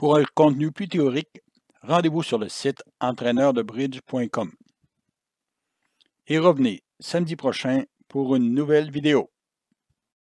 Pour un contenu plus théorique, rendez-vous sur le site entraîneurdebridge.com. Et revenez samedi prochain pour une nouvelle vidéo.